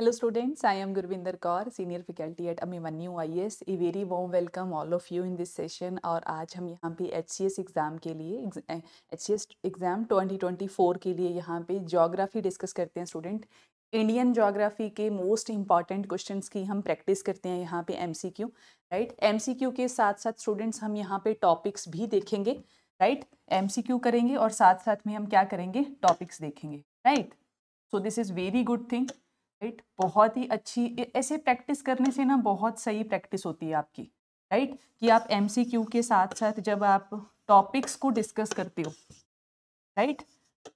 Hello students, I am Gurvinder Kaur, senior faculty at I IS. A very warm welcome all of you in this session और आज हम यहाँ पे H C S exam के लिए H C S exam twenty twenty four के लिए यहाँ पे जोग्राफ़ी डिस्कस करते हैं स्टूडेंट इंडियन जोग्राफ़ी के मोस्ट इंपॉर्टेंट क्वेश्चन की हम प्रैक्टिस करते हैं यहाँ पे M C Q right M C Q के साथ साथ स्टूडेंट्स हम यहाँ पे टॉपिक्स भी देखेंगे राइट एम सी क्यू करेंगे और साथ साथ में हम क्या करेंगे टॉपिक्स देखेंगे right so this is very good thing right बहुत ही अच्छी ऐसे प्रैक्टिस करने से ना बहुत सही प्रैक्टिस होती है आपकी राइट कि आप एम के साथ साथ जब आप टॉपिक्स को डिस्कस करते हो राइट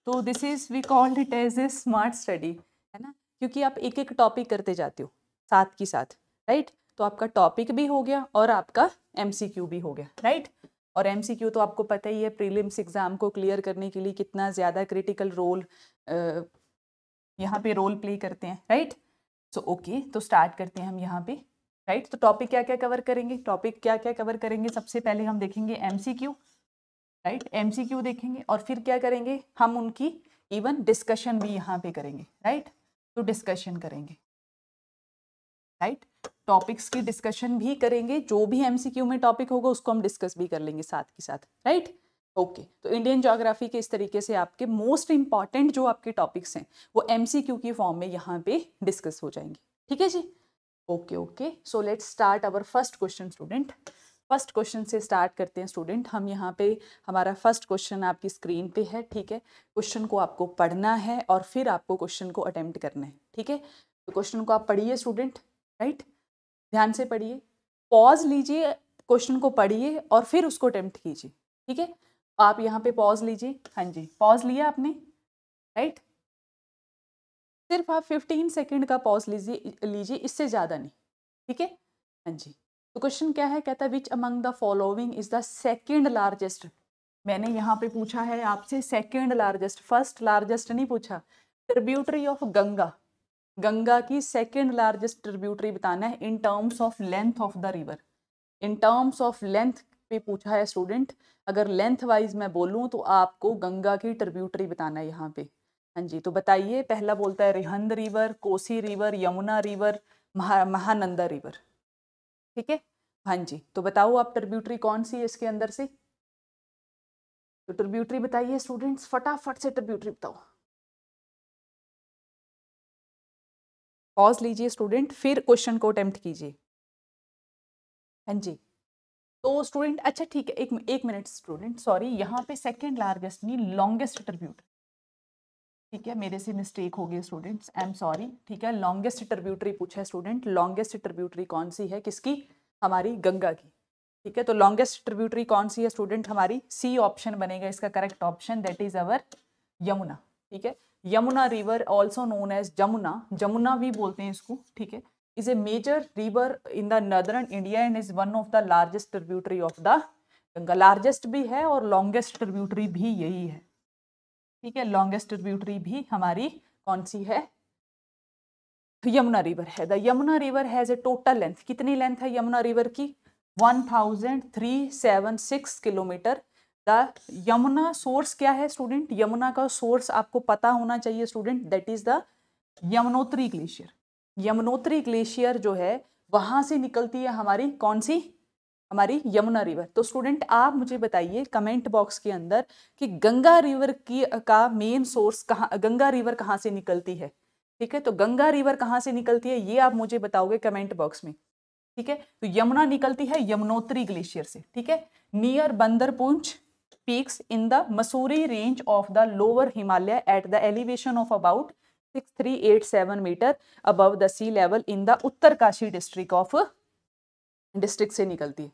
तो this is we called it as a smart study है ना क्योंकि आप एक एक टॉपिक करते जाते हो साथ की साथ राइट तो आपका टॉपिक भी हो गया और आपका एम भी हो गया राइट और एम तो आपको पता ही है प्रीलिम्स एग्ज़ाम को क्लियर करने के लिए कितना ज़्यादा क्रिटिकल रोल यहाँ पे रोल प्ले करते हैं राइट सो ओके तो स्टार्ट करते हैं हम यहाँ पे राइट तो टॉपिक क्या क्या कवर करेंगे टॉपिक क्या क्या कवर करेंगे सबसे पहले हम देखेंगे एमसीक्यू राइट एमसीक्यू देखेंगे और फिर क्या करेंगे हम उनकी इवन डिस्कशन भी यहाँ पे करेंगे राइट तो डिस्कशन करेंगे राइट टॉपिक्स की डिस्कशन भी करेंगे जो भी एमसीक्यू में टॉपिक होगा उसको हम डिस्कस भी कर लेंगे साथ के साथ राइट right? ओके okay, तो इंडियन जोग्राफी के इस तरीके से आपके मोस्ट इंपॉर्टेंट जो आपके टॉपिक्स हैं वो एम की फॉर्म में यहाँ पे डिस्कस हो जाएंगे ठीक है जी okay okay so let's start our first question student first question से स्टार्ट करते हैं स्टूडेंट हम यहाँ पे हमारा फर्स्ट क्वेश्चन आपकी स्क्रीन पे है ठीक है क्वेश्चन को आपको पढ़ना है और फिर आपको क्वेश्चन को अटैम्प्ट करना है ठीक है तो क्वेश्चन को आप पढ़िए स्टूडेंट राइट ध्यान से पढ़िए पॉज लीजिए क्वेश्चन को पढ़िए और फिर उसको अटैम्प्ट कीजिए ठीक है आप यहाँ पे पॉज लीजिए हाँ जी पॉज लिया आपने राइट सिर्फ आप 15 सेकंड का पॉज लीजिए लीजिए इससे ज़्यादा नहीं ठीक है हाँ जी तो क्वेश्चन क्या है कहता है which among the following is the second largest मैंने यहाँ पे पूछा है आपसे सेकेंड लार्जेस्ट फर्स्ट लार्जेस्ट नहीं पूछा ट्रिब्यूटरी ऑफ गंगा गंगा की सेकेंड लार्जेस्ट ट्रिब्यूटरी बताना है in terms of length of the river in terms of length पे पूछा है स्टूडेंट अगर लेंथ वाइज मैं बोलूँ तो आपको गंगा की ट्रिब्यूटरी बताना है यहाँ पे हाँ जी तो बताइए पहला बोलता है Rihand river Kosi river Yamuna river Mahananda river ठीक है हाँ जी तो बताओ आप ट्रिब्यूटरी कौन सी है इसके अंदर से तो ट्रिब्यूटरी बताइए स्टूडेंट्स फटाफट से ट्रिब्यूटरी बताओ पॉज लीजिए स्टूडेंट फिर क्वेश्चन को अटेम्प्ट कीजिए हाँ जी तो स्टूडेंट अच्छा ठीक है एक एक मिनट स्टूडेंट सॉरी यहाँ पे सेकेंड लार्जेस्ट नहीं लॉन्गेस्ट इंटरव्यूट ठीक है मेरे से मिस्टेक हो गई स्टूडेंट्स आई एम सॉरी ठीक है लॉन्गेस्ट इंटरव्यूटरी पूछा है स्टूडेंट लॉन्गेस्ट इंटरव्यूटरी कौन सी है किसकी हमारी गंगा की ठीक है तो लॉन्गेस्ट इंटरव्यूटरी कौन सी है स्टूडेंट हमारी सी ऑप्शन बनेगा इसका correct option that is our Yamuna ठीक है Yamuna river also known as Jamuna Jamuna भी बोलते हैं इसको ठीक है is a major river in the northern India and is one of the largest tributary of the Ganga largest भी है और लॉन्गेस्ट ट्रिब्यूटरी भी यही है ठीक है लॉन्गेस्ट ट्रिब्यूटरी भी हमारी कौन सी है तो यमुना रिवर है the Yamuna river has a total length कितनी लेंथ है यमुना रिवर की one thousand three seven six kilometre the Yamuna source क्या है स्टूडेंट यमुना का सोर्स आपको पता होना चाहिए student that is the Yamunotri glacier Yamunotri glacier जो है वहाँ से निकलती है हमारी कौन सी हमारी यमुना रिवर तो स्टूडेंट आप मुझे बताइए कमेंट बॉक्स के अंदर कि गंगा रिवर की का मेन सोर्स कहाँ गंगा रिवर कहाँ से निकलती है ठीक है तो गंगा रिवर कहाँ से निकलती है ये आप मुझे बताओगे कमेंट बॉक्स में ठीक है तो यमुना निकलती है यमुनोत्री ग्लेशियर से ठीक है near Bandarpunch peaks in the Mussoorie range of the lower Himalaya at the elevation of about 6387 metre above the sea level in the Uttarkashi district of district से निकलती है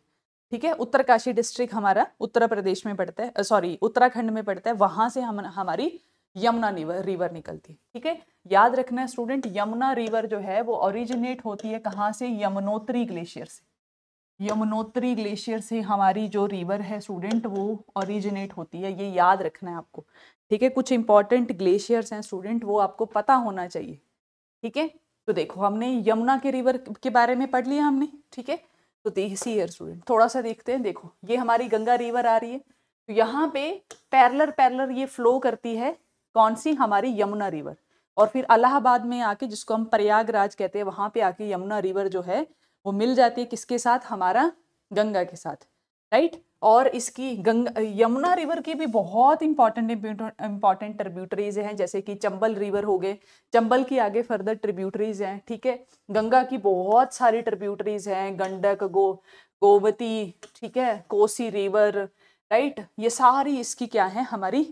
ठीक है उत्तरकाशी डिस्ट्रिक्ट हमारा उत्तर प्रदेश में पड़ता है सॉरी उत्तराखंड में पड़ता है वहां से हम हमारी यमुना रिवर रिवर निकलती है ठीक है याद रखना स्टूडेंट यमुना रिवर जो है वो ओरिजिनेट होती है कहाँ से यमुनोत्री ग्लेशियर से यमुनोत्री ग्लेशियर से हमारी जो रिवर है स्टूडेंट वो ओरिजिनेट होती है ये याद रखना है आपको ठीक है कुछ इंपॉर्टेंट ग्लेशियर्स हैं स्टूडेंट वो आपको पता होना चाहिए ठीक है तो देखो हमने यमुना के रिवर के बारे में पढ़ लिया हमने ठीक है तो सी ईयर स्टूडेंट थोड़ा सा देखते हैं देखो ये हमारी गंगा रिवर आ रही है तो यहाँ पे पैरलर पैरलर ये फ्लो करती है कौन सी हमारी यमुना रिवर और फिर अलाहाबाद में आके जिसको हम प्रयागराज कहते हैं वहाँ पे आके यमुना रिवर जो है वो मिल जाती है किसके साथ हमारा गंगा के साथ राइट और इसकी गंगा यमुना रिवर की भी बहुत इंपॉर्टेंट इंपॉर्टेंट ट्रिब्यूटरीज हैं जैसे कि चंबल रिवर हो गए चंबल की आगे फर्दर ट्रिब्यूटरीज हैं ठीक है गंगा की बहुत सारी ट्रिब्यूटरीज हैं गंडक गो गोवती ठीक है कोसी रिवर राइट ये सारी इसकी क्या है हमारी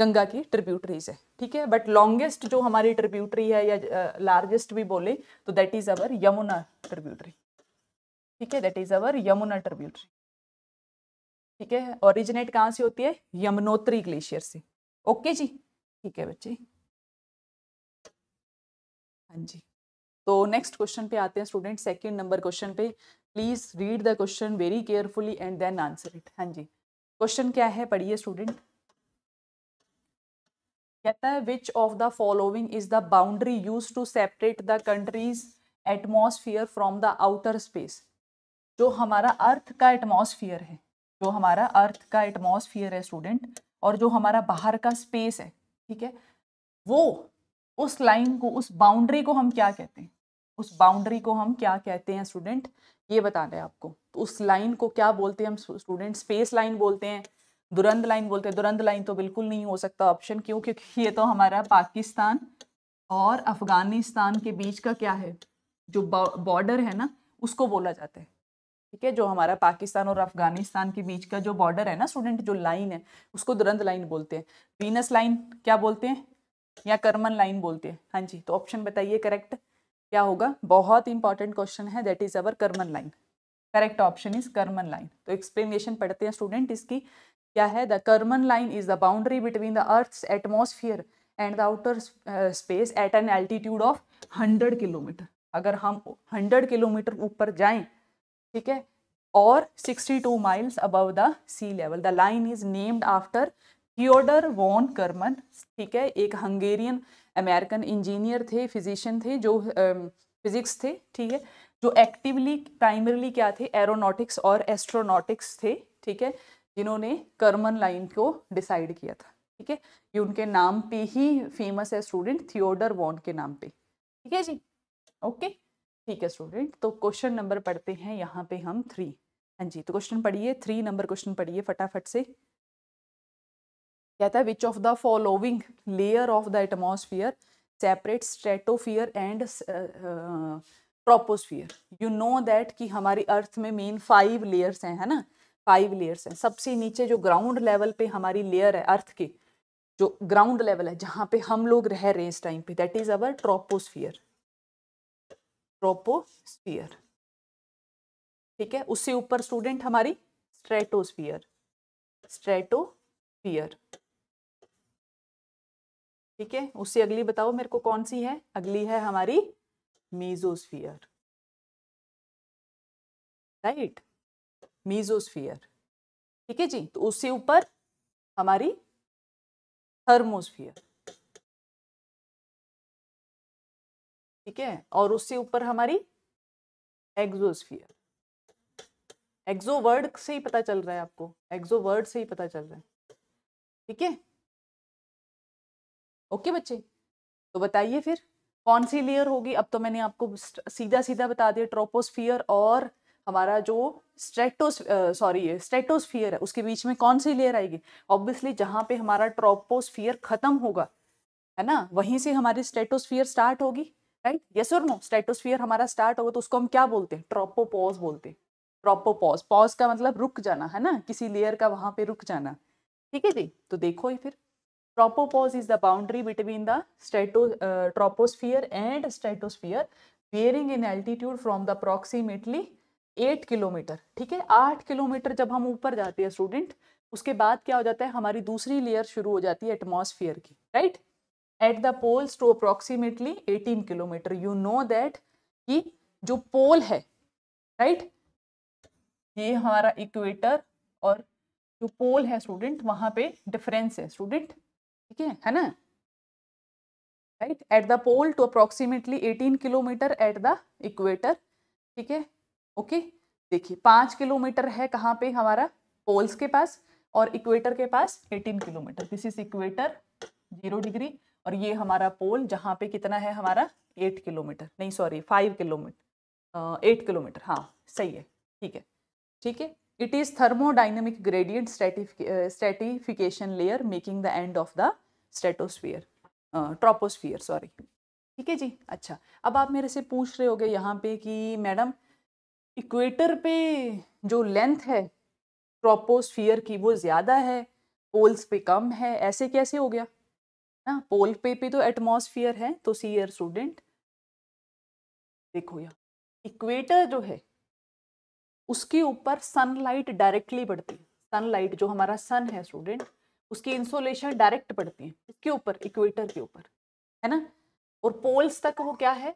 गंगा की ट्रिब्यूटरीज है ठीक है बट लॉन्गेस्ट जो हमारी ट्रिब्यूटरी है या लार्जेस्ट भी बोले तो that is our Yamuna tributary ठीक है that is our Yamuna tributary ठीक है ओरिजिनेट कहाँ से होती है यमुनोत्री ग्लेशियर से ओके जी ठीक है बच्चे हाँ जी तो नेक्स्ट क्वेश्चन पे आते हैं स्टूडेंट सेकंड नंबर क्वेश्चन पे please read the question very carefully and then answer it हाँ जी क्वेश्चन क्या है पढ़िए स्टूडेंट कहता है which of the following is the boundary use to separate the countries atmosphere from the outer space जो हमारा अर्थ का एटमोसफियर है जो हमारा अर्थ का एटमोसफियर है स्टूडेंट और जो हमारा बाहर का स्पेस है ठीक है वो उस लाइन को उस बाउंड्री को हम क्या कहते हैं उस बाउंड्री को हम क्या कहते हैं स्टूडेंट ये बता है आपको तो उस लाइन को क्या बोलते हैं हम स्टूडेंट स्पेस लाइन बोलते हैं दुरंध लाइन बोलते हैं दुरंध लाइन तो बिल्कुल नहीं हो सकता ऑप्शन क्यों क्योंकि ये तो हमारा पाकिस्तान और अफगानिस्तान के बीच का क्या है जो बॉर्डर है ना उसको बोला जाता है ठीक है जो हमारा पाकिस्तान और अफगानिस्तान के बीच का जो बॉर्डर है ना स्टूडेंट जो लाइन है उसको दुरंत लाइन बोलते हैं वीनस लाइन क्या बोलते हैं या कर्मन लाइन बोलते हैं हाँ जी तो ऑप्शन बताइए करेक्ट क्या होगा बहुत इंपॉर्टेंट क्वेश्चन है that is our Karman line correct option is Karman line तो एक्सप्लेनेशन पढ़ते हैं स्टूडेंट इसकी क्या है the Karman line is the boundary between the earth atmosphere and the outer space at an altitude of hundred kilometre अगर हम hundred kilometre ऊपर जाएं ठीक है और 62 miles above the sea level the line is named after Theodore von Karman ठीक है एक हंगेरियन अमेरिकन इंजीनियर थे फिजिशियन थे जो फिजिक्स um, थे ठीक है जो एक्टिवली प्राइमरली क्या थे एरोनॉटिक्स और एस्ट्रोनॉटिक्स थे ठीक है जिन्होंने कर्मन लाइन को डिसाइड किया था ठीक है ये उनके नाम पे ही फेमस है स्टूडेंट थियोडर वॉन के नाम पे ठीक है जी ओके okay. ठीक है स्टूडेंट तो क्वेश्चन नंबर पढ़ते हैं यहाँ पे हम थ्री हाँ जी तो क्वेश्चन पढ़िए थ्री नंबर क्वेश्चन पढ़िए फटाफट से कहता है which of the following layer of the atmosphere separate stratosphere and troposphere you know that कि हमारी अर्थ में मेन फाइव लेयर्स हैं है ना फाइव लेयर्स हैं सबसे नीचे जो ग्राउंड लेवल पे हमारी लेयर है अर्थ के जो ग्राउंड लेवल है जहाँ पे हम लोग रह रहे हैं इस टाइम पे that is our troposphere troposphere ठीक है उससे ऊपर स्टूडेंट हमारी स्ट्रेटोस्फियर स्ट्रेटोस्फियर ठीक है उससे अगली बताओ मेरे को कौन सी है अगली है हमारी मीजोस्फियर राइट मीजोस्फियर ठीक है जी तो उससे ऊपर हमारी थर्मोस्फियर ठीक है और उससे ऊपर हमारी एग्जोस्फियर एक्जो वर्ड से ही पता चल रहा है आपको एक्जो वर्ड से ही पता चल रहा है ठीक है ओके बच्चे तो बताइए फिर कौन सी लेयर होगी अब तो मैंने आपको सीधा सीधा बता दिया ट्रोपोस्फियर और हमारा जो स्ट्रेटोस सॉरी स्ट्रेटोस्फियर है उसके बीच में कौन सी लेयर आएगी ऑब्वियसली जहां पे हमारा ट्रोपोस्फियर खत्म होगा है ना वहीं से हमारी स्ट्रेटोस्फियर स्टार्ट होगी राइट यस और नो स्टेटोस्फियर हमारा स्टार्ट होगा तो उसको हम क्या बोलते हैं ट्रोपोपॉज बोलते हैं ट्रोपोपॉज पॉज का मतलब रुक जाना है ना किसी लेयर का वहां पे रुक जाना ठीक है जी तो देखो ही फिर tropopause is the boundary between the strato troposphere and stratosphere varying in altitude from the approximately eight kilometre ठीक है आठ किलोमीटर जब हम ऊपर जाते हैं स्टूडेंट उसके बाद क्या हो जाता है हमारी दूसरी लेयर शुरू हो जाती है एटमोसफियर की right right? At the poles to approximately 18 kilometre you know that कि जो पोल है राइट right? ये हमारा इक्वेटर और जो पोल है स्टूडेंट वहां पे डिफरेंस है स्टूडेंट ठीक है है ना right at the pole to approximately 18 kilometre at the equator ठीक है ओके देखिए पांच किलोमीटर है कहाँ पे हमारा पोल्स के पास और इक्वेटर के पास 18 kilometre this is equator zero degree और ये हमारा पोल जहाँ पे कितना है हमारा एट किलोमीटर नहीं sorry five kilometre eight kilometre हाँ सही है ठीक है ठीक है it is thermodynamic gradient stratifi uh, layer making the end of the the troposphere sorry ठीक है जी अच्छा अब आप मेरे से पूछ रहे होगे यहाँ पे कि मैडम इक्वेटर पे जो लेंथ है ट्रोपोस्फियर की वो ज़्यादा है पोल्स पे कम है ऐसे कैसे हो गया ना पोल पे पे तो एटमोसफियर है तो सी एयर स्टूडेंट देखो यहाँ इक्वेटर जो है उसके ऊपर सनलाइट डायरेक्टली पड़ती है सनलाइट जो हमारा सन है स्टूडेंट उसकी इंसोलेशन डायरेक्ट पड़ती है इसके ऊपर इक्वेटर के ऊपर है ना और पोल्स तक वो क्या है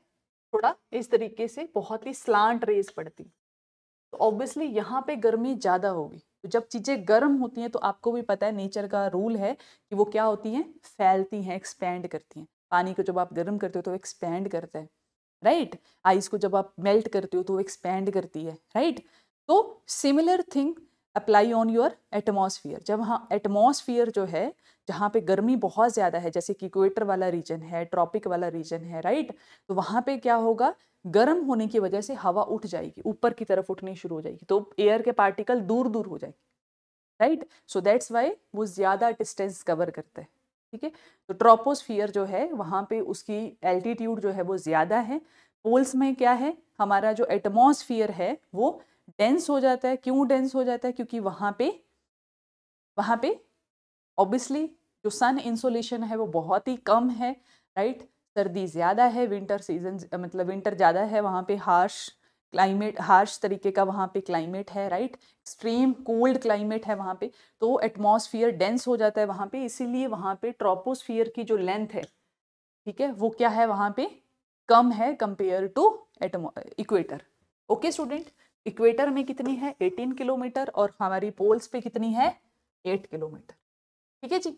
थोड़ा इस तरीके से बहुत ही स्लांट रेज पड़ती तो ऑब्वियसली यहाँ पे गर्मी ज़्यादा होगी तो जब चीज़ें गर्म होती हैं तो आपको भी पता है नेचर का रूल है कि वो क्या होती हैं फैलती हैं एक्सपैंड करती हैं पानी को जब आप गर्म करते हो तो एक्सपैंड करता है राइट आइस को जब आप मेल्ट करते हो तो एक्सपेंड करती है राइट तो similar thing apply on your atmosphere जब हाँ एटमोसफियर जो है जहाँ पे गर्मी बहुत ज़्यादा है जैसे कि इक्वेटर वाला रीजन है ट्रॉपिक वाला रीजन है राइट तो वहाँ पे क्या होगा गर्म होने की वजह से हवा उठ जाएगी ऊपर की तरफ उठनी शुरू हो जाएगी तो एयर के पार्टिकल दूर दूर हो जाएंगे राइट सो दैट्स वाई वो ज़्यादा डिस्टेंस कवर करते हैं ठीक है तो ट्रोपोस्फियर जो है वहाँ पे उसकी एल्टीट्यूड जो है वो ज़्यादा है पोल्स में क्या है हमारा जो एटमोसफियर है वो डेंस हो जाता है क्यों डेंस हो जाता है क्योंकि वहाँ पे वहाँ पे ऑब्वियसली जो सन इंसोलेशन है वो बहुत ही कम है राइट सर्दी ज़्यादा है विंटर सीजन मतलब विंटर ज़्यादा है वहाँ पे हार्श क्लाइमेट हार्श तरीके का वहाँ पे क्लाइमेट है राइट एक्सट्रीम कोल्ड क्लाइमेट है वहाँ पे तो एटमॉस्फियर डेंस हो जाता है वहाँ पे इसीलिए वहाँ पे ट्रोपोस्फियर की जो लेंथ है ठीक है वो क्या है वहाँ पे कम है compare to atmo equator okay student equator में कितनी है 18 किलोमीटर और हमारी पोल्स पे कितनी है 8 किलोमीटर ठीक है जी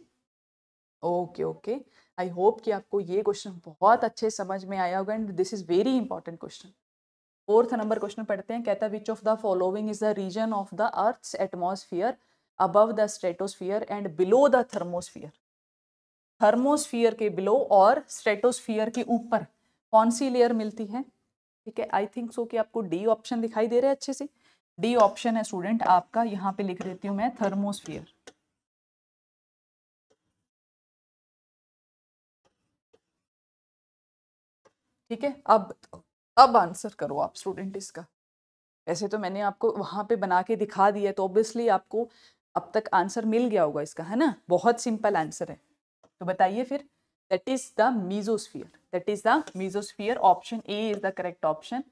ओके ओके आई होप कि आपको ये क्वेश्चन बहुत अच्छे समझ में आया होगा and this is very important question fourth number question पढ़ते हैं कहता है which of the following is the region of the earth atmosphere above the stratosphere and below the thermosphere thermosphere के बिलो और स्ट्रेटोस्फियर के ऊपर कौन सी लेयर मिलती है ठीक है आई थिंक सो कि आपको डी ऑप्शन दिखाई दे रहा है अच्छे से डी ऑप्शन है स्टूडेंट आपका यहाँ पे लिख देती हूँ मैं थर्मोस्फियर ठीक है अब अब आंसर करो आप स्टूडेंट इसका वैसे तो मैंने आपको वहां पे बना के दिखा दिया है तो ऑब्वियसली आपको अब तक आंसर मिल गया होगा इसका है ना बहुत सिंपल आंसर है तो बताइए फिर that is the mesosphere that is the mesosphere option A is the correct option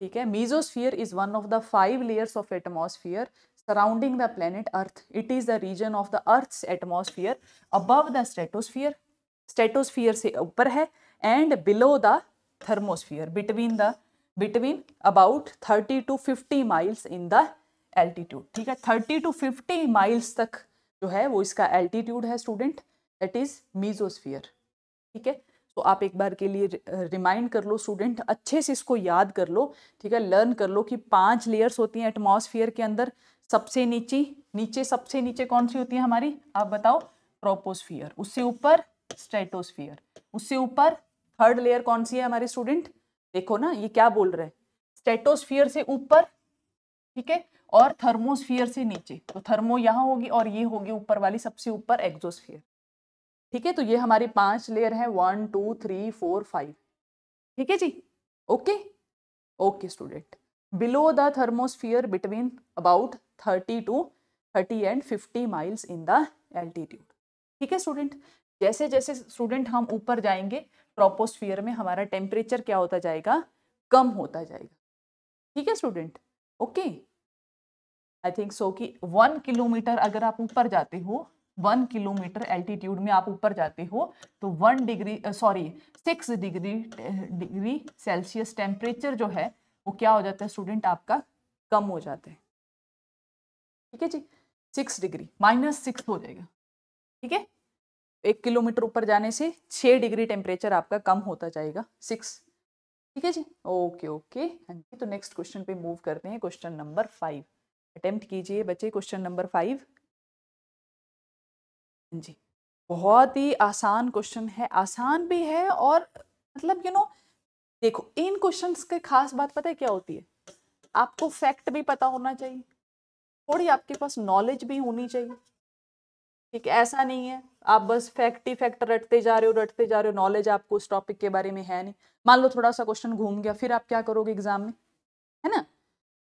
ठीक है mesosphere is one of the five layers of atmosphere surrounding the planet earth it is the region of the earth atmosphere above the stratosphere stratosphere से ऊपर है and below the thermosphere between the between about thirty two fifty miles in the altitude ठीक है thirty two fifty miles तक जो है वो इसका एल्टीट्यूड है स्टूडेंट दैट इज मीजोस्फियर ठीक है तो आप एक बार के लिए रिमाइंड कर लो स्टूडेंट अच्छे से इसको याद कर लो ठीक है लर्न कर लो कि पांच लेयर्स होती हैं एटमॉस्फेयर के अंदर सबसे नीचे नीचे सबसे नीचे कौन सी होती है हमारी आप बताओ ट्रोपोस्फियर उससे ऊपर स्ट्रेटोस्फियर उससे ऊपर थर्ड लेयर कौन सी है हमारे स्टूडेंट देखो ना ये क्या बोल रहे हैं स्टेटोस्फियर से ऊपर ठीक है और थर्मोस्फियर से नीचे तो थर्मो यहाँ होगी और ये होगी ऊपर वाली सबसे ऊपर एक्जोस्फियर ठीक है तो ये हमारी पांच लेयर हैं one two three four five ठीक है जी okay okay student below the thermosphere between about thirty two thirty and fifty miles in the altitude ठीक है स्टूडेंट जैसे जैसे स्टूडेंट हम ऊपर जाएंगे ट्रोपोस्फियर में हमारा टेम्परेचर क्या होता जाएगा कम होता जाएगा ठीक है student okay I think so कि वन किलोमीटर अगर आप ऊपर जाते हो वन किलोमीटर एल्टीट्यूड में आप ऊपर जाते हो तो one degree sorry six degree degree Celsius temperature जो है वो क्या हो जाता है स्टूडेंट आपका कम हो जाता है ठीक है जी सिक्स डिग्री माइनस सिक्स हो जाएगा ठीक है एक किलोमीटर ऊपर जाने से छः डिग्री टेम्परेचर आपका कम होता जाएगा सिक्स ठीक है जी ओके ओके हाँ जी तो नेक्स्ट क्वेश्चन पे मूव करते हैं क्वेश्चन नंबर फाइव अटेम्प्ट कीजिए बच्चे क्वेश्चन नंबर फाइव जी बहुत ही आसान क्वेश्चन है आसान भी है और मतलब यू नो देखो इन क्वेश्चन के खास बात पता है क्या होती है आपको फैक्ट भी पता होना चाहिए थोड़ी आपके पास नॉलेज भी होनी चाहिए ठीक है ऐसा नहीं है आप बस फैक्ट ही फैक्ट रटते जा रहे हो रटते जा रहे हो नॉलेज आपको उस टॉपिक के बारे में है नहीं मान लो थोड़ा सा क्वेश्चन घूम गया फिर आप क्या करोगे एग्जाम में है ना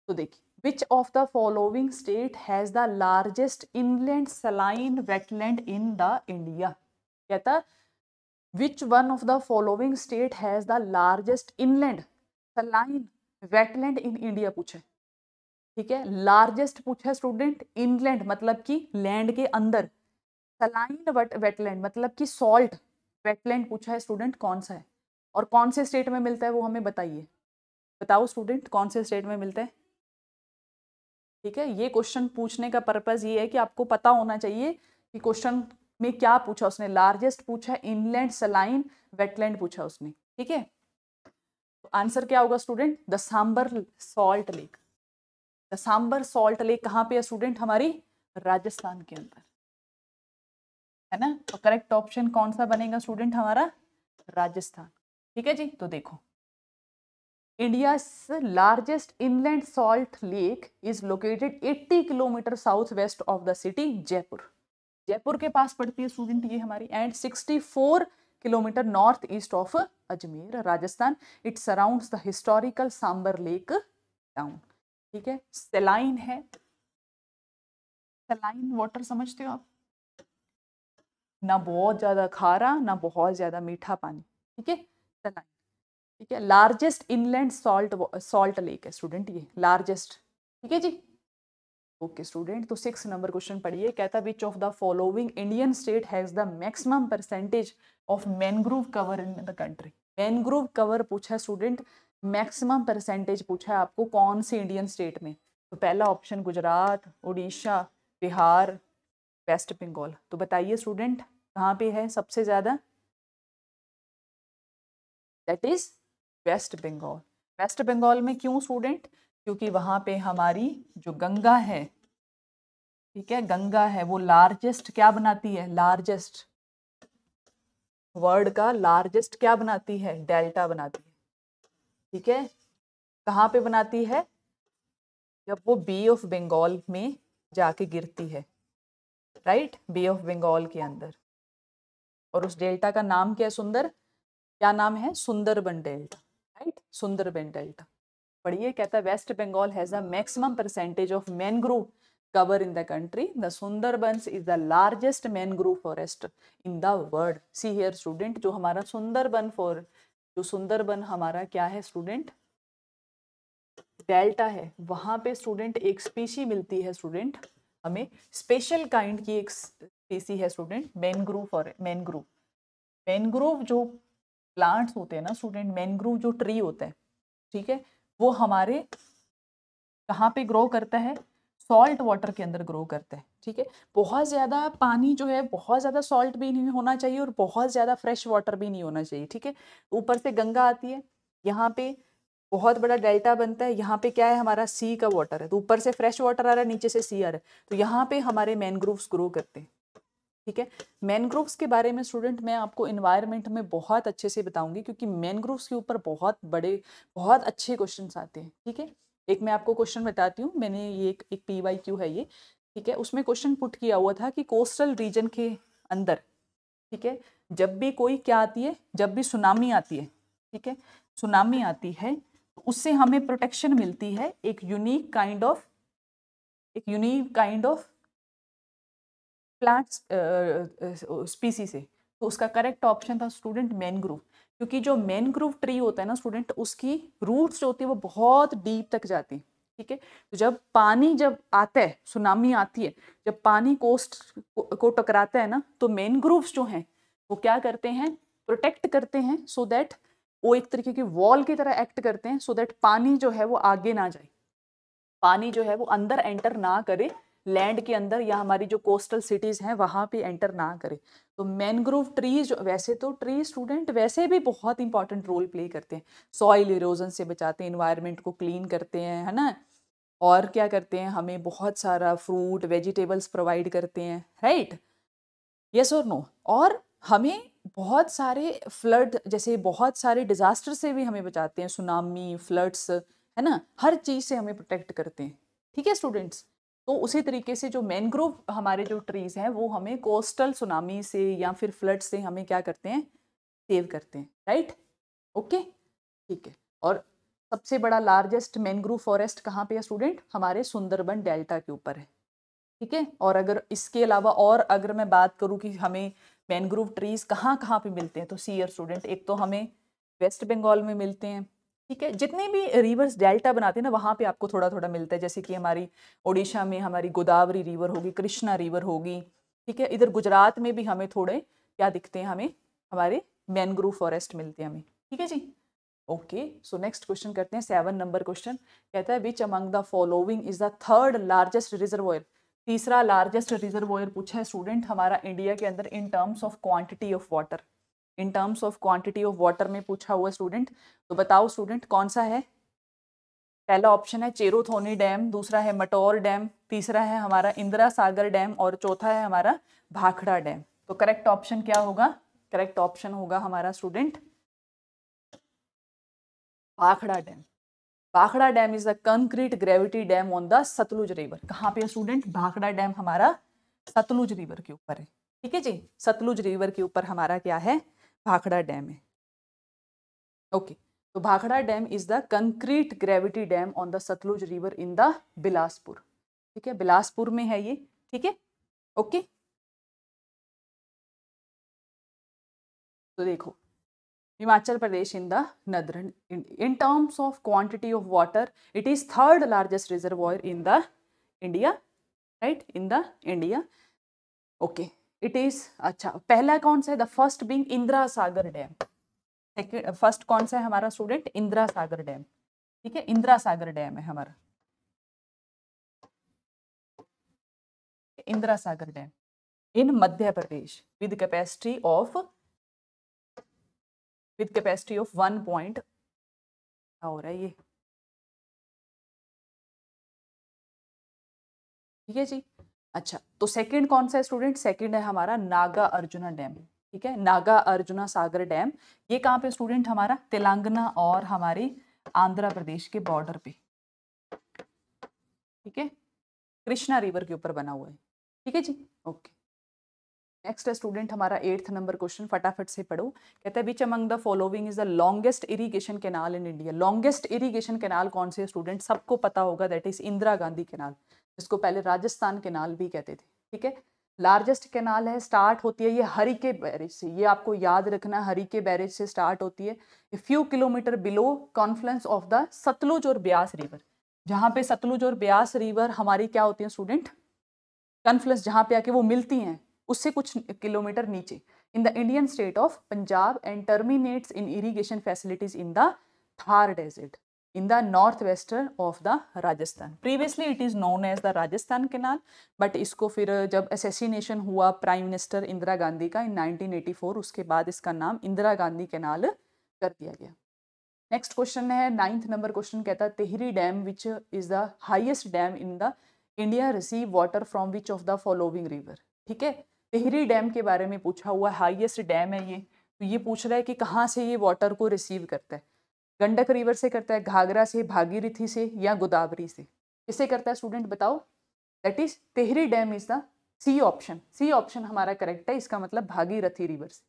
तो देखिए which of the following state has the largest inland saline wetland in the India कहता which one of the following state has the largest inland saline wetland in India पूछे ठीक है लार्जेस्ट पूछे स्टूडेंट इनलैंड मतलब कि land के अंदर saline what wetland मतलब कि सॉल्ट वेटलैंड पूछा है स्टूडेंट कौन सा है और कौन से स्टेट में मिलता है वो हमें बताइए बताओ स्टूडेंट कौन से स्टेट में मिलता है ठीक है ये क्वेश्चन पूछने का पर्पज़ ये है कि आपको पता होना चाहिए कि क्वेश्चन में क्या पूछा उसने लार्जेस्ट पूछा इनलैंड सलाइन वेटलैंड पूछा उसने ठीक है आंसर तो क्या होगा student the Sambhar salt lake the Sambhar salt lake कहाँ पे है स्टूडेंट हमारी राजस्थान के अंदर है ना और करेक्ट ऑप्शन कौन सा बनेगा स्टूडेंट हमारा राजस्थान ठीक है जी तो देखो India largest inland salt lake is located 80 kilometre south west of the city Jaipur Jaipur के पास पड़ती है स्टूडेंट ये हमारी and 64 kilometre north east of Ajmer Rajasthan it surrounds the historical Sambhar lake town ठीक है सेलाइन है सेलाइन वाटर समझते हो आप ना बहुत ज़्यादा खारा ना बहुत ज़्यादा मीठा पानी ठीक है सेलाइन ठीक है largest inland salt salt lake है स्टूडेंट ये लार्जेस्ट ठीक है जी ओके स्टूडेंट तो सिक्स नंबर क्वेश्चन पढ़िए कहता which of the following Indian state has the maximum percentage of mangrove cover in the country mangrove cover पूछा है स्टूडेंट मैक्सिमम परसेंटेज पूछा है आपको कौन से इंडियन स्टेट में तो पहला ऑप्शन गुजरात उड़ीसा बिहार वेस्ट बंगाल तो बताइए स्टूडेंट कहाँ पे है सबसे ज़्यादा दैट इज़ वेस्ट बंगाल वेस्ट बंगाल में क्यों स्टूडेंट क्योंकि वहाँ पे हमारी जो गंगा है ठीक है गंगा है वो लार्जेस्ट क्या बनाती है लार्जेस्ट वर्ल्ड का लार्जेस्ट क्या बनाती है डेल्टा बनाती है ठीक है कहाँ पे बनाती है जब वो बे ऑफ बंगाल में जाके गिरती है राइट बे ऑफ बंगाल के अंदर और उस डेल्टा का नाम क्या है सुंदर क्या नाम है Sundarban delta right sundarban delta पढ़िए कहता है West Bengal has a maximum percentage of mangrove cover in the country the sundarbans is the largest mangrove forest in the world see here student जो हमारा सुंदरबन फॉर जो सुंदरबन हमारा क्या है स्टूडेंट डेल्टा है वहाँ पे स्टूडेंट एक स्पीशी मिलती है स्टूडेंट हमें स्पेशल काइंड की एक स्पीसी है student mangrove for mangrove mangrove जो प्लांट्स होते हैं ना स्टूडेंट मैनग्रोव जो ट्री होता है ठीक है वो हमारे कहाँ पे ग्रो करता है सॉल्ट वाटर के अंदर ग्रो करता है ठीक है बहुत ज़्यादा पानी जो है बहुत ज़्यादा सॉल्ट भी नहीं होना चाहिए और बहुत ज़्यादा फ्रेश वाटर भी नहीं होना चाहिए ठीक है ऊपर से गंगा आती है यहाँ पे बहुत बड़ा डेल्टा बनता है यहाँ पे क्या है हमारा सी का वाटर है तो ऊपर से फ्रेश वाटर आ रहा है नीचे से सी आ रहा है तो यहाँ पे हमारे मैनग्रोव्स ग्रो करते हैं ठीक है मैनग्रोव्स के बारे में स्टूडेंट मैं आपको इन्वायरमेंट में बहुत अच्छे से बताऊंगी क्योंकि मैनग्रोव्स के ऊपर बहुत बड़े बहुत अच्छे क्वेश्चन आते हैं ठीक है एक मैं आपको क्वेश्चन बताती हूँ मैंने ये एक, एक पी वाई क्यू है ये ठीक है उसमें क्वेश्चन पुट किया हुआ था कि कोस्टल रीजन के अंदर ठीक है जब भी कोई क्या आती है जब भी सुनामी आती है ठीक है सुनामी आती है तो उससे हमें प्रोटेक्शन मिलती है एक यूनिक काइंड ऑफ एक unique kind of plant species uh, uh, uh, से तो उसका करेक्ट ऑप्शन था स्टूडेंट मैनग्रोव क्योंकि जो मैनग्रोव ट्री होता है ना स्टूडेंट उसकी रूट्स जो होती है वो बहुत डीप तक जाती है ठीक है तो जब पानी जब आता है सुनामी आती है जब पानी कोस्ट को, टकराता है ना तो मैनग्रोव्स जो हैं वो क्या करते हैं प्रोटेक्ट करते हैं सो दैट वो एक तरीके की वॉल की तरह एक्ट करते हैं सो दैट पानी जो है वो आगे ना जाए पानी जो है वो अंदर एंटर ना करे लैंड के अंदर या हमारी जो कोस्टल सिटीज़ हैं वहाँ पे एंटर ना करें तो मैनग्रोव ट्रीज वैसे तो ट्री स्टूडेंट वैसे भी बहुत इंपॉर्टेंट रोल प्ले करते हैं सॉइल इरोजन से बचाते हैं इन्वायरमेंट को क्लीन करते हैं है ना और क्या करते हैं हमें बहुत सारा फ्रूट वेजिटेबल्स प्रोवाइड करते हैं राइट यस और नो और हमें बहुत सारे फ्लड जैसे बहुत सारे डिज़ास्टर से भी हमें बचाते हैं सुनामी फ्लड्स है ना हर चीज़ से हमें प्रोटेक्ट करते हैं ठीक है स्टूडेंट्स तो उसी तरीके से जो मैनग्रोव हमारे जो ट्रीज़ हैं वो हमें कोस्टल सुनामी से या फिर फ्लड से हमें क्या करते हैं सेव करते हैं राइट ओके ठीक है और सबसे बड़ा लार्जेस्ट मैनग्रोव फॉरेस्ट कहाँ पे है स्टूडेंट हमारे सुंदरबन डेल्टा के ऊपर है ठीक है और अगर इसके अलावा और अगर मैं बात करूँ कि हमें मैनग्रोव ट्रीज़ कहाँ कहाँ पे मिलते हैं तो सीयर स्टूडेंट एक तो हमें वेस्ट बंगाल में मिलते हैं ठीक है जितने भी रिवर्स डेल्टा बनाते हैं ना वहाँ पे आपको थोड़ा थोड़ा मिलता है जैसे कि हमारी ओडिशा में हमारी गोदावरी रिवर होगी कृष्णा रिवर होगी ठीक है इधर गुजरात में भी हमें थोड़े क्या दिखते हैं हमें हमारे मैनग्रोव फॉरेस्ट मिलते हैं हमें ठीक है जी ओके सो नेक्स्ट क्वेश्चन करते हैं सेवन नंबर क्वेश्चन कहता है which among the following is the third largest oil तीसरा लार्जेस्ट ऑयल पूछा है स्टूडेंट हमारा इंडिया के अंदर in terms of quantity of water in terms of quantity of water में पूछा हुआ स्टूडेंट तो बताओ स्टूडेंट कौन सा है पहला ऑप्शन है चेरोथोनी डैम दूसरा है मटोर डैम तीसरा है हमारा इंदिरा सागर डैम और चौथा है हमारा भाखड़ा डैम तो करेक्ट ऑप्शन क्या होगा करेक्ट ऑप्शन होगा हमारा student Bhakra dam Bhakra dam is a concrete gravity dam on the Sutlej river कहाँ पे स्टूडेंट भाखड़ा डैम हमारा सतलुज रिवर के ऊपर है ठीक है जी सतलुज रिवर के ऊपर हमारा क्या है भाखड़ा डैम है ओके तो Bhakra dam is the concrete gravity dam on the Sutlej river in the Bilaspur ठीक है बिलासपुर में है ये ठीक है ओके तो देखो हिमाचल प्रदेश इन द नदर in terms of quantity of water it is third largest reservoir in the India right in the India okay it is अच्छा पहला कौन सा है the first being Indira Sagar dam second first कौन सा है हमारा स्टूडेंट इंदिरा सागर डैम ठीक है इंदिरा सागर डैम है हमारा Indira Sagar dam in Madhya Pradesh with capacity of with capacity of one point हो रहा है ये ठीक है जी अच्छा तो सेकंड कौन सा स्टूडेंट सेकंड है हमारा नागा अर्जुना डैम ठीक है नागा अर्जुना सागर डैम ये कहाँ पे स्टूडेंट हमारा तेलंगाना और हमारे आंध्र प्रदेश के बॉर्डर पे ठीक है कृष्णा रिवर के ऊपर बना हुआ है ठीक है जी ओके नेक्स्ट है स्टूडेंट हमारा एट्थ नंबर क्वेश्चन फटाफट से पढ़ो कहते हैं which among the following is the longest irrigation canal in India longest irrigation canal कौन से स्टूडेंट सबको पता होगा that is Indira Gandhi canal जिसको पहले राजस्थान केनाल भी कहते थे ठीक है लार्जेस्ट केनाल है स्टार्ट होती है ये हरी के बैरेज से ये आपको याद रखना हरी के बैरेज से स्टार्ट होती है ये few kilometre below confluence of the Sutlej और ब्यास रिवर जहाँ पे सतलुज और ब्यास रिवर हमारी क्या होती है स्टूडेंट कॉन्फ्लुएंस जहाँ पे आके वो मिलती हैं उससे कुछ किलोमीटर नीचे in the Indian state of Punjab and terminates in irrigation facilities in the Thar desert in the northwestern of the Rajasthan. Previously it is known as the Rajasthan Canal, but इसको फिर जब assassination हुआ प्राइम मिनिस्टर इंदिरा गांधी का in 1984 उसके बाद इसका नाम Indira Gandhi canal कर दिया गया नेक्स्ट क्वेश्चन है नाइन्थ नंबर क्वेश्चन कहता है Tehri dam which is the highest dam in the India receive water from which of the following river ठीक है तेहरी डैम के बारे में पूछा हुआ हाइएस्ट डैम है ये तो ये पूछ रहा है कि कहाँ से ये वाटर को रिसीव करता है गंडक रिवर से करता है घाघरा से भागीरथी से या गोदावरी से किसे करता है स्टूडेंट बताओ that is Tehri dam is the C option C option हमारा करेक्ट है इसका मतलब भागीरथी रिवर से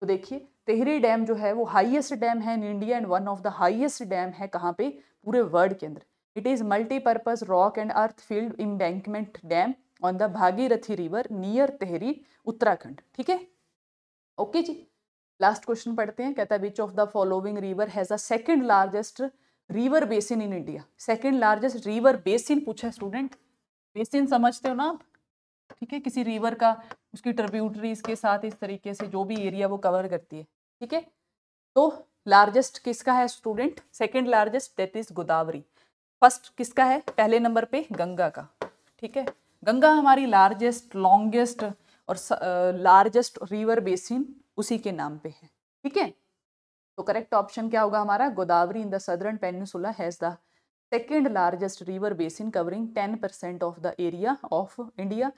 तो देखिए तेहरी डैम जो है वो हाईएस्ट डैम है in India and one of the highest dam है कहाँ पे पूरे वर्ल्ड के अंदर it is multipurpose rock and earth field embankment dam on the Bhagirathi river near Tehri Uttarakhand ठीक है ओके जी लास्ट क्वेश्चन पढ़ते हैं कहता है which of the following river has a second largest river basin in India second largest river basin पूछा है student basin समझते हो ना आप ठीक है किसी रिवर का उसकी ट्रिब्यूटरीज के साथ इस तरीके से जो भी एरिया वो कवर करती है ठीक है तो लार्जेस्ट किसका है student second largest that is Godavari first किसका है पहले नंबर पे गंगा का ठीक है गंगा हमारी लार्जेस्ट लॉन्गेस्ट और लार्जेस्ट रिवर बेसिन उसी के नाम पे है ठीक है तो करेक्ट ऑप्शन क्या होगा हमारा Godavari in the southern peninsula has the second largest river basin covering ten percent of the area of India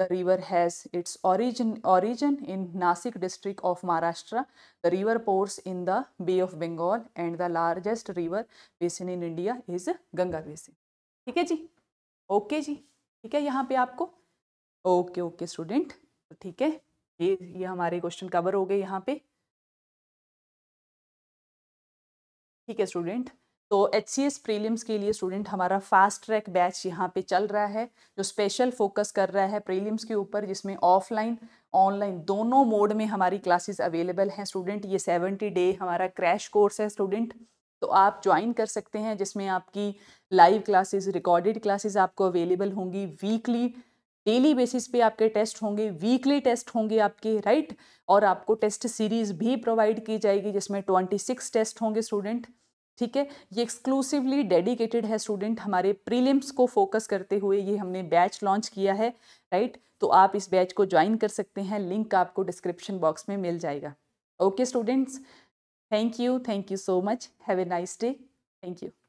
the river has its origin origin in Nashik district of Maharashtra the river pours in the Bay of Bengal and the largest river basin in India is Ganga basin ठीक है जी okay जी ठीक है यहाँ पे आपको okay okay student ठीक है ये ये हमारे क्वेश्चन कवर हो गए यहाँ पे ठीक है स्टूडेंट तो एच सी एस प्रीलियम्स के लिए स्टूडेंट हमारा फास्ट ट्रैक बैच यहाँ पे चल रहा है जो स्पेशल फोकस कर रहा है प्रीलियम्स के ऊपर जिसमें ऑफलाइन ऑनलाइन दोनों मोड में हमारी क्लासेस अवेलेबल हैं स्टूडेंट ये सेवेंटी डे हमारा क्रैश कोर्स है स्टूडेंट तो आप ज्वाइन कर सकते हैं जिसमें आपकी लाइव क्लासेस रिकॉर्डेड क्लासेस आपको अवेलेबल होंगी वीकली डेली बेसिस पे आपके टेस्ट होंगे वीकली टेस्ट होंगे आपके राइट और आपको टेस्ट सीरीज भी प्रोवाइड की जाएगी जिसमें ट्वेंटी सिक्स टेस्ट होंगे स्टूडेंट ठीक है ये एक्सक्लूसिवली डेडिकेटेड है स्टूडेंट हमारे प्रीलिम्स को फोकस करते हुए ये हमने बैच लॉन्च किया है राइट तो आप इस बैच को ज्वाइन कर सकते हैं लिंक आपको डिस्क्रिप्शन बॉक्स में मिल जाएगा okay students thank you thank you so much have a nice day thank you